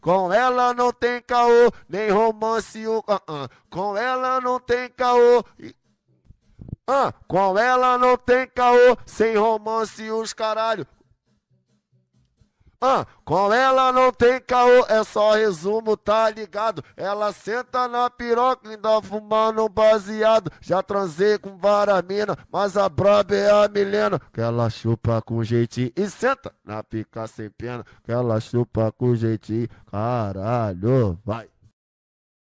Com ela não tem caô, nem romance o uh -uh. Com ela não tem caô. Ah, com ela não tem caô, sem romance os caralho. Ah, com ela não tem caô, é só resumo, tá ligado? Ela senta na piroca, ainda fumando baseado. Já transei com varamina, mas a braba é a Milena. Que ela chupa com jeitinho e senta na pica sem pena. Que ela chupa com jeitinho, caralho, vai.